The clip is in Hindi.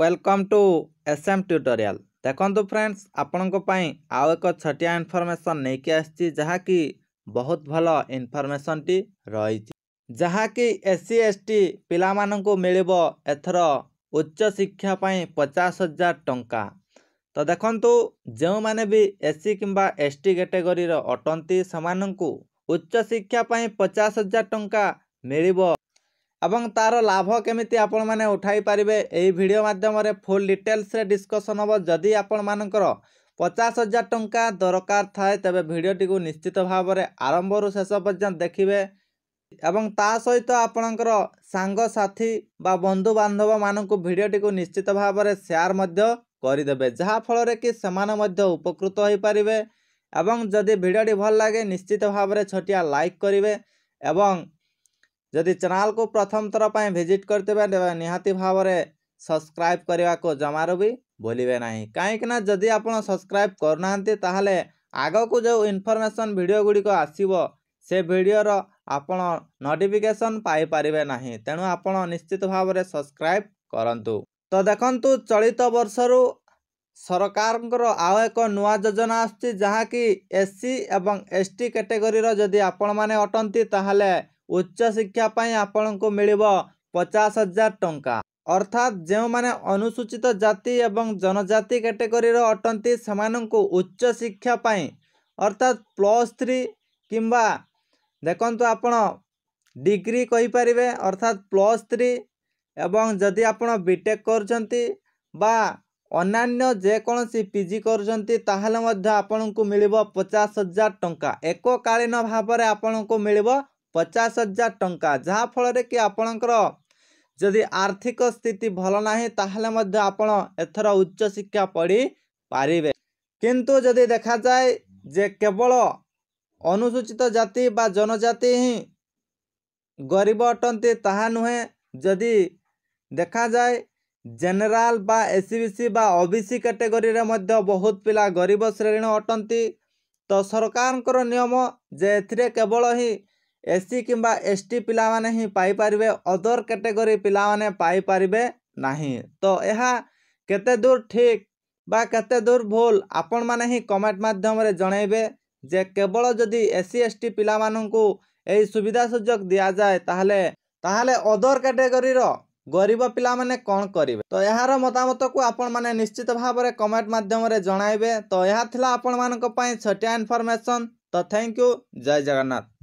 welcome to S M tutorial ଦେଖନ୍ତୁ ଫ୍ରେଣ୍ଡସ୍ ଆପଣଙ୍କ ପାଇଁ ଆଉ ଏକ ଛୋଟିଆ ଇନଫର୍ମେସନ୍ ନେଇକି ଆସିଛି ଯାହାକି ବହୁତ ଭଲ ଇନଫର୍ମେସନ୍ଟି ରହିଛି ଯାହାକି ଏସ୍ ସି ଏସ୍ ଟି ପିଲାମାନଙ୍କୁ ମିଳିବ ଏଥର ଉଚ୍ଚ ଶିକ୍ଷା ପାଇଁ ପଚାଶ ହଜାର ଟଙ୍କା ତ ଦେଖନ୍ତୁ ଯେଉଁମାନେ ବି ଏସ୍ ସି କିମ୍ବା ଏସ୍ ଟି କାଟେଗୋରିର ଅଟନ୍ତି ସେମାନଙ୍କୁ ଉଚ୍ଚ ଶିକ୍ଷା ପାଇଁ ପଚାଶ ହଜାର ଟଙ୍କା ମିଳିବ এবং তার লাভ কেমিতি আপনার মানে উঠাই পারে এই ভিডিও মাধ্যমে ফুল ডিটেলস ডিসকসন হব যদি আপনার পচাশ হাজার টঙ্কা দরকার থাকে তবে ভিডিওটি নিশ্চিত ভাবে আরম্ভর শেষ পর্যন্ত দেখবে এবং তা সহিত আপনার সাংসাথী বা বন্ধু বান্ধব মানুষ ভিডিওটি নিশ্চিত ভাবে সেয়ার যা যাফলের কি সে উপকৃত হয়ে পারে এবং যদি ভিডিওটি ভাল লাগে নিশ্চিত ভাবে ছোটিয়া লাইক করবে এবং जदि चैनल को प्रथम थर पर भिजिट करते भाव में सब्सक्राइब करने को जमार भी भूलवे ना कहीं जदि आप सब्सक्राइब करना ताहले आग को जो इनफर्मेसन भिड गुड़िक आसव से भिडर आप नोटिफिकेसन पाइपारे ना तेणु आप निश्चित भाव में सब्सक्राइब करूँ तो देखु चलित बर्षर सरकार आउ एक नूआ योजना आसची जहाँकि एस सी एवं एस टी कैटेगोरी जदि आपण मैंने अटंती उच्च शिक्षापी आपण को मिल पचास हजार टाँचा अर्थात जो मैंने अनुसूचित जाति एवं जनजाति कैटेगरी अटंती से उच्च शिक्षापी अर्थात प्लस थ्री कि देखु आप डिग्री कहीपर अर्थात प्लस थ्री एवं जदि आप कर करेकोसी पिजि करपण को मिल पचास हजार टाँचा एक कालीन भाव में आपण को मिल ପଚାଶ ହଜାର ଟଙ୍କା ଯାହାଫଳରେ କି ଆପଣଙ୍କର ଯଦି ଆର୍ଥିକ ସ୍ଥିତି ଭଲ ନାହିଁ ତାହେଲେ ମଧ୍ୟ ଆପଣ ଏଥର ଉଚ୍ଚଶିକ୍ଷା ପଢ଼ିପାରିବେ କିନ୍ତୁ ଯଦି ଦେଖାଯାଏ ଯେ କେବଳ ଅନୁସୂଚିତ ଜାତି ବା ଜନଜାତି ହିଁ ଗରିବ ଅଟନ୍ତି ତାହା ନୁହେଁ ଯଦି ଦେଖାଯାଏ ଜେନେରାଲ ବା ଏସ୍ସିବିସି ବା ଓବିସି କାଟେଗୋରୀରେ ମଧ୍ୟ ବହୁତ ପିଲା ଗରିବ ଶ୍ରେଣୀ ଅଟନ୍ତି ତ ସରକାରଙ୍କର ନିୟମ ଯେ ଏଥିରେ କେବଳ ହିଁ ଏସ୍ କିମ୍ବା ଏସ୍ ଟି ପିଲାମାନେ ହିଁ ପାଇପାରିବେ ଅଦର୍ କାଟେଗୋରୀ ପିଲାମାନେ ପାଇପାରିବେ ନାହିଁ ତ ଏହା କେତେ ଦୂର ଠିକ୍ ବା କେତେ ଦୂର ଭୁଲ ଆପଣମାନେ ହିଁ କମେଣ୍ଟ ମାଧ୍ୟମରେ ଜଣାଇବେ ଯେ କେବଳ ଯଦି ଏସ୍ ସି ଏସ୍ ଟି ପିଲାମାନଙ୍କୁ ଏହି ସୁବିଧା ସୁଯୋଗ ଦିଆଯାଏ ତାହେଲେ ତାହେଲେ ଅଦର୍ କାଟେଗୋରୀର ଗରିବ ପିଲାମାନେ କ'ଣ କରିବେ ତ ଏହାର ମତାମତକୁ ଆପଣମାନେ ନିଶ୍ଚିତ ଭାବରେ କମେଣ୍ଟ ମାଧ୍ୟମରେ ଜଣାଇବେ ତ ଏହା ଥିଲା ଆପଣମାନଙ୍କ ପାଇଁ ଛୋଟିଆ ଇନଫର୍ମେସନ୍ ତ ଥ୍ୟାଙ୍କ ୟୁ ଜୟ ଜଗନ୍ନାଥ